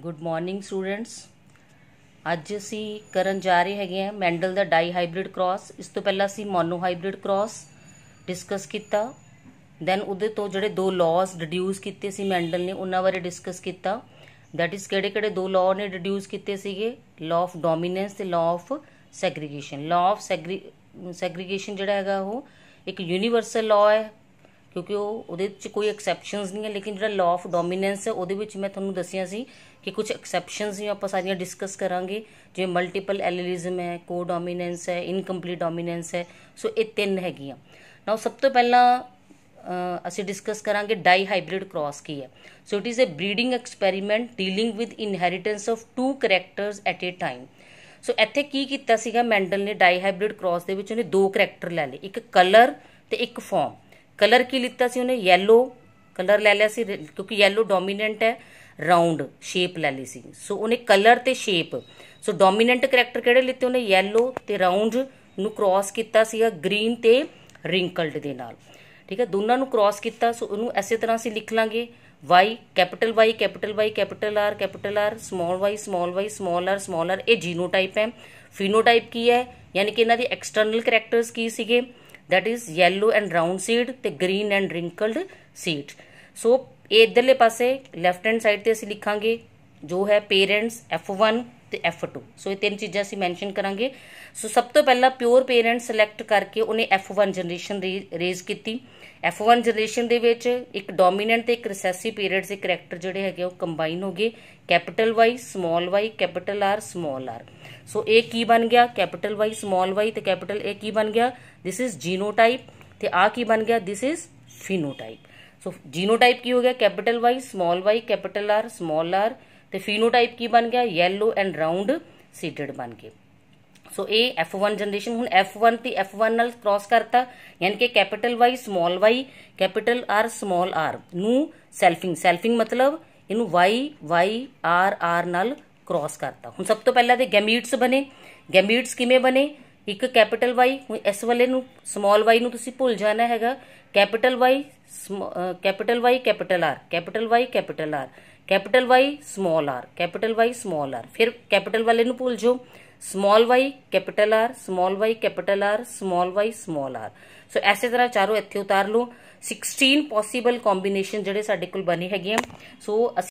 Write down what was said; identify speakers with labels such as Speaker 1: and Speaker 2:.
Speaker 1: good morning students ਅੱਜ ਅਸੀਂ ਕਰਨ ਜਾ ਰਹੇ ਹੈਗੇ ਆ ਮੈਂਡਲ ਦਾ ਡਾਈ ਹਾਈਬ੍ਰਿਡ ਕ੍ਰਾਸ ਇਸ ਤੋਂ ਪਹਿਲਾਂ ਅਸੀਂ ਮੋਨੋ ਹਾਈਬ੍ਰਿਡ ਕ੍ਰਾਸ ਡਿਸਕਸ ਕੀਤਾ ਦੈਨ ਉਹਦੇ ਤੋਂ ਜਿਹੜੇ ਦੋ ਲਾਜ਼ ਡਿਡਿਊਸ ਕੀਤੇ ਸੀ ਮੈਂਡਲ ਨੇ ਉਹਨਾਂ ਬਾਰੇ ਡਿਸਕਸ ਕੀਤਾ ਦੈਟ ਇਜ਼ ਕਿਹੜੇ ਕਿਹੜੇ ਦੋ ਲਾਅ ਨੇ ਡਿਡਿਊਸ ਕੀਤੇ ਸੀਗੇ ਲਾਅ ਆਫ ਡੋਮੀਨੈਂਸ ਤੇ law of segregation law of segregation ਜਿਹੜਾ ਹੈਗਾ ਉਹ ਇੱਕ ਯੂਨੀਵਰਸਲ ਲਾਅ ਹੈ ਕਿਉਂਕਿ ਉਹ ਉਹਦੇ ਵਿੱਚ ਕੋਈ ਐਕਸੈਪਸ਼ਨਸ ਨਹੀਂ ਹੈ ਲੇਕਿਨ ਜਿਹੜਾ ਲਾਅ ਆਫ ਡੋਮੀਨੈਂਸ ਹੈ ਉਹਦੇ ਵਿੱਚ ਮੈਂ ਤੁਹਾਨੂੰ ਦੱਸਿਆ ਸੀ ਕਿ ਕੁਝ ਐਕਸੈਪਸ਼ਨਸ ਵੀ ਆਪਾਂ ਸਾਰੀਆਂ ਡਿਸਕਸ ਕਰਾਂਗੇ ਜਿਵੇਂ ਮਲਟੀਪਲ ਐਲੀਲਿਜ਼ਮ ਹੈ ਕੋ ਡੋਮੀਨੈਂਸ ਹੈ ਇਨਕੰਪਲੀਟ ਡੋਮੀਨੈਂਸ ਹੈ ਸੋ ਇਹ ਤਿੰਨ ਹੈਗੀਆਂ ਨਾਓ ਸਭ ਤੋਂ ਪਹਿਲਾਂ ਅਸੀਂ ਡਿਸਕਸ ਕਰਾਂਗੇ ਡਾਈ ਹਾਈਬ੍ਰਿਡ ਕ੍ਰਾਸ ਕੀ ਹੈ so it is a breeding experiment dealing with inheritance of two characters at a time so ਇੱਥੇ ਕੀ ਕੀਤਾ ਸੀਗਾ ਮੈਂਡਲ ਨੇ ਡਾਈ ਹਾਈਬ੍ਰਿਡ ਕ੍ਰਾਸ ਦੇ ਵਿੱਚ ਉਹਨੇ ਦੋ ਕੈਰੈਕਟਰ ਲੈ ਲਏ ਇੱਕ ਕਲਰ ਤੇ ਇੱਕ ਫਾਰਮ ਕਲਰ ਕੀ ਲਿੱਤਾ ਸੀ ਉਹਨੇ yellow ਕਲਰ ਲੈ ਲਿਆ ਸੀ ਕਿਉਂਕਿ yellow ਡੋਮੀਨੈਂਟ ਹੈ ਰਾਉਂਡ ਸ਼ੇਪ ਲੈ ਲਈ ਸੀ ਸੋ ਉਹਨੇ ਕਲਰ ਤੇ ਸ਼ੇਪ ਸੋ ਡੋਮੀਨੈਂਟ ਕੈਰੈਕਟਰ ਕਿਹੜੇ ਲਿੱਤੇ ਉਹਨੇ yellow ਤੇ ਰਾਉਂਡ ਨੂੰ ਕ੍ਰਾਸ ਕੀਤਾ ਸੀਗਾ ਗ੍ਰੀਨ ਤੇ ਰਿੰਕਲਡ ਦੇ ਨਾਲ ਠੀਕ ਹੈ ਦੋਨਾਂ ਨੂੰ ਕ੍ਰਾਸ ਕੀਤਾ ਸੋ ਉਹਨੂੰ ਐਸੇ ਤਰ੍ਹਾਂ ਅਸੀਂ ਲਿਖ ਲਾਂਗੇ y capital y capital y capital r capital r small y small y small r small r ਇਹ ਜੀਨੋਟਾਈਪ ਹੈ ਫੀਨੋਟਾਈਪ ਕੀ ਹੈ ਯਾਨੀ ਕਿ ਇਹਨਾਂ ਦੀ ਐਕਸਟਰਨਲ ਕੈਰੈਕਟਰਸ ਕੀ ਸੀਗੇ that is yellow and round seed ਤੇ green and wrinkled seed so ਇਹ ਇਧਰਲੇ ਪਾਸੇ ਲੈਫਟ ਹੈਂਡ ਸਾਈਡ ਤੇ ਅਸੀਂ ਲਿਖਾਂਗੇ ਜੋ ਹੈ ਪੇਰੈਂਟਸ F1 ਤੇ F2 ਸੋ ਇਹ ਤਿੰਨ ਚੀਜ਼ਾਂ ਅਸੀਂ ਮੈਂਸ਼ਨ ਕਰਾਂਗੇ ਸੋ ਸਭ ਤੋਂ ਪਹਿਲਾਂ ਪਿਓਰ ਪੇਰੈਂਟਸ ਸਿਲੈਕਟ ਕਰਕੇ ਉਹਨੇ F1 ਜਨਰੇਸ਼ਨ ਰੇਜ਼ ਕੀਤੀ F1 ਜਨਰੇਸ਼ਨ ਦੇ ਵਿੱਚ ਇੱਕ ਡੋਮੀਨੈਂਟ ਤੇ ਇੱਕ ਰੈਸੈਸਿਵ ਪੀਰੀਅਡਸ ਦੇ ਕੈਰੈਕਟਰ ਜਿਹੜੇ ਹੈਗੇ ਉਹ ਕੰਬਾਈਨ ਹੋ ਗਏ capital Y small y capital R small r so ਇਹ ਕੀ ਬਣ ਗਿਆ ਕੈਪੀਟਲ Y ਸਮਾਲ y ਤੇ ਕੈਪੀਟਲ A ਕੀ ਬਣ ਗਿਆ ਥਿਸ ਇਜ਼ ਜੀਨੋਟਾਈਪ ਤੇ ਆ ਕੀ ਬਣ ਗਿਆ ਥਿਸ ਇਜ਼ ਫੀਨੋਟਾਈਪ ਸੋ ਜੀਨੋਟਾਈਪ ਕੀ ਹੋ ਗਿਆ capital Y small y capital R small r ਤੇ ਫੀਨੋਟਾਈਪ ਕੀ ਬਣ ਗਿਆ ਯੈਲੋ ਐਂਡ ਰਾਉਂਡ ਸੀਟਡ ਬਣ ਗਏ ਸੋ ਇਹ F1 ਜਨਰੇਸ਼ਨ ਹੁਣ F1 ਤੇ F1 ਨਾਲ ਕ੍ਰਾਸ ਕਰਤਾ ਯਾਨੀ ਕਿ capital Y small y capital R small r ਨੂੰ ਸੈਲਫਿੰਗ ਸੈਲਫਿੰਗ ਮਤਲਬ ਇਹਨੂੰ Y Y R R ਨਾਲ ਕ੍ਰਾਸ ਕਰਤਾ ਹੁਣ ਸਭ ਤੋਂ ਪਹਿਲਾਂ ਤੇ ਗੈਮੀਟਸ ਬਣੇ ਗੈਮੀਟਸ ਕਿਵੇਂ ਬਣੇ ਇੱਕ ਕੈਪੀਟਲ y ਇਸ ਵਾਲੇ ਨੂੰ ਸਮਾਲ y ਨੂੰ ਤੁਸੀਂ ਭੁੱਲ ਜਾਣਾ ਹੈਗਾ capital y capital y capital r capital y capital r capital y small r capital y small r ਫਿਰ ਕੈਪੀਟਲ ਵਾਲੇ ਨੂੰ ਭੁੱਲ ਜਾਓ small y capital r small y capital r small y small r so ਐਸੇ ਤਰ੍ਹਾਂ ਚਾਰੋਂ ਇੱਥੇ ਉਤਾਰ ਲਓ 16 ਪੋਸੀਬਲ ਕੰਬੀਨੇਸ਼ਨ ਜਿਹੜੇ ਸਾਡੇ ਕੋਲ ਬਣੇ ਹੈਗੇ ਆ ਸੋ